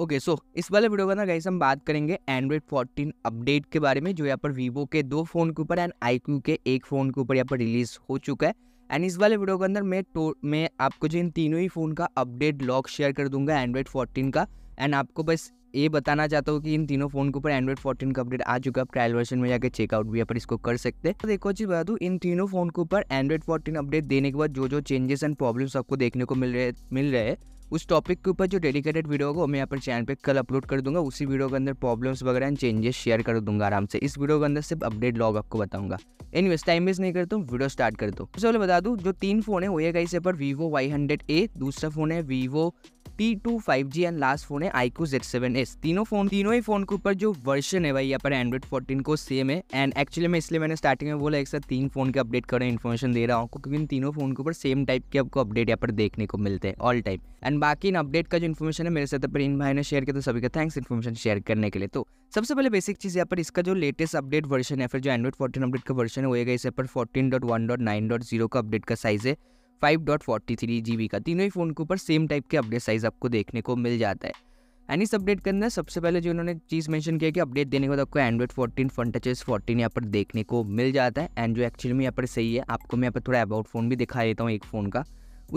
okay okay, सो so, इस वाले video का ना गाइस हम बात करेंगे एंड्रॉइड 14 अपडेट के बारे में जो यहाँ पर वीवो के दो फ़ोन के ऊपर एंड आई के एक फ़ोन के ऊपर यहाँ पर रिलीज़ हो चुका है एंड इस वाले वीडियो के अंदर मैं तो मैं आपको जो इन तीनों ही फ़ोन का अपडेट लॉक शेयर कर दूंगा एंड्रॉइड 14 का एंड आपको बस ये बताना चाहता हूँ कि इन तीनों फोन के ऊपर एंड्रॉइड 14 का अपडेट आ चुका है ट्रायल वर्जन में जाकर चेकआउट भी पर इसको कर सकते हैं तो देखो जी बता दूँ इन तीनों फोन के ऊपर एंड्रॉइड 14 अपडेट देने के बाद जो जो चेंजेस एंड प्रॉब्लम्स आपको देखने को मिल रहे मिल रहे हैं उस टॉपिक के ऊपर जो डेडिकेटेड वीडियो होगा मैं अपने चैनल पे कल अपलोड कर दूंगा उसी वीडियो के अंदर प्रॉब्लम्स वगैरह एंड चेंजेस शेयर कर दूंगा आराम से इस वीडियो के अंदर सिर्फ अपडेट लॉग आपको बताऊंगा इन वेस्ट टाइम वेस्ट नहीं करता हूँ वीडियो स्टार्ट कर दो सबसे पहले बता दूँ जो तीन फोन है वो ये गाइस पर वीवो वाई हंड्रेड ए दूसरा फोन है Vivo T two five G and last phone है आईको जेड सेवन एस तीनों फोन तीनों ही फोन के ऊपर जो वर्जन है भाई यहाँ पर एंड्रॉइड फोर्टीन को सेम है एंड एक्चुअली मैं इसलिए मैंने स्टार्टिंग में बोला एक साथ तीन फोन के अपडेट करें इन्फॉर्मेशन दे रहा हूँ क्योंकि इन तीनों फोन के ऊपर सेम टाइप के आपको अपडेट यहाँ पर देखने को मिलते हैं ऑल टाइप एंड बाकी इन अपडेट का जो इन्फॉर्मेशन है मेरे साथ पर इन भाई ने शेयर किया तो सभी का थैंक्स इन्फॉर्मेशन शेयर करने के लिए तो सबसे पहले बेसिक चीज़ यहाँ पर इसका जो लेटेस्ट अपडेट वर्जन है फिर जो एंड्रॉइड फोर्टीन अपडेट का वर्जन है इस पर fourteen dot one dot nine dot zero का अपडेट का साइज है five dot forty three G B का तीनों ही फ़ोन के ऊपर सेम टाइप के अपडेट साइज़ आपको देखने को मिल जाता है एंड इस अपडेट के अंदर सबसे पहले जो इन्होंने चीज़ मेंशन किया कि अपडेट देने के बाद आपको एंड्रॉइड 14 फोन टचेस 14 यहाँ पर देखने को मिल जाता है एंड जो एक्चुअली में यहाँ पर सही है आपको मैं यहाँ पर थोड़ा अबाउट फ़ोन भी दिखा देता हूँ एक फ़ोन का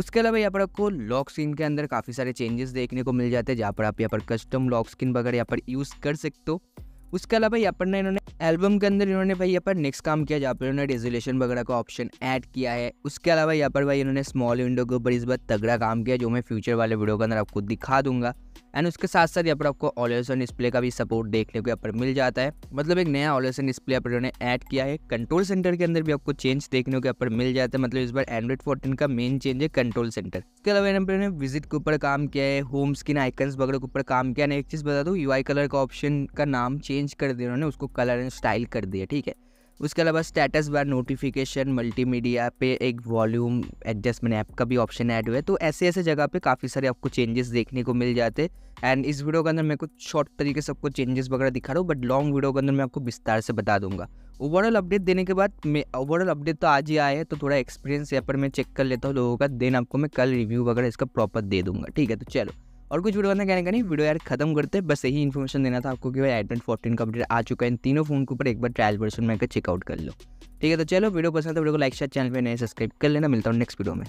उसके अलावा यहाँ पर आपको लॉक स्क्रीन के अंदर काफ़ी सारे चेंजेस देखने को मिल जाते हैं जहाँ पर आप यहाँ पर कस्टम लॉक स्क्रीन वगैरह यहाँ पर यूज़ कर सकते हो उसके अलावा यहाँ पर ना इन्होंने एल्बम के अंदर इन्होंने भाई यहाँ पर नेक्स्ट काम किया जहाँ पर इन्होंने रेजोलेशन वगैरह का ऑप्शन ऐड किया है उसके अलावा यहाँ पर भाई इन्होंने स्मॉल विंडो के ऊपर इस बार तगड़ा काम किया जो मैं फ्यूचर वाले वीडियो के अंदर आपको दिखा दूंगा एंड उसके साथ साथ यहाँ पर आपको ऑलेसन डिस्प्ले का भी सपोर्ट देखने को यहाँ पर मिल जाता है मतलब एक नया ऑलेसन डिस्प्ले यहाँ पर इन्होंने ऐड किया है कंट्रोल सेंटर के अंदर भी आपको चेंज देखने को यहाँ पर मिल जाता है मतलब इस बार एंड्रॉइड फोर्टीन का मेन चेंज है कंट्रोल सेंटर इसके अलावा यहाँ पर इन्होंने विजिट के ऊपर काम किया है होम स्किन आइकन्स वगैरह के ऊपर काम किया एक चीज़ बता दूँ यू कलर का ऑप्शन का नाम चेंज कर दिया उन्होंने उसको कलर एंड स्टाइल कर दिया ठीक है उसके अलावा स्टेटस बार नोटिफिकेशन मल्टीमीडिया पे एक वॉल्यूम एडजस्टमेंट ऐप का भी ऑप्शन ऐड हुआ है तो ऐसे ऐसे जगह पे काफ़ी सारे आपको चेंजेस देखने को मिल जाते एंड इस वीडियो के अंदर मैं कुछ शॉर्ट तरीके से आपको चेंजेस वगैरह दिखा रहा हूँ बट लॉन्ग वीडियो के अंदर मैं आपको विस्तार से बता दूंगा ओवरऑल अपडेट देने के बाद मैं ओवरऑल अपडेट तो आज ही आया है तो थोड़ा एक्सपीरियंस यहाँ पर मैं चेक कर लेता हूँ लोगों का देन आपको मैं कल रिव्यू वगैरह इसका प्रॉपर दे दूँगा ठीक है तो चलो और कुछ वीडियो बंदा कहने का नहीं वीडियो यार खत्म करते हैं बस यही इन्फॉर्मेशन देना था आपको कि भाई एडमेंट फोर्टीन का अपडेट आ चुका है इन तीनों फोन के ऊपर एक बार ट्रायल वर्सन में चेकआउट कर लो ठीक है तो चलो वीडियो पसंद है तो वीडियो को लाइक शेयर चैनल पर नए सब्सक्राइब कर लेना मिलता हूँ नेक्स्ट वीडियो में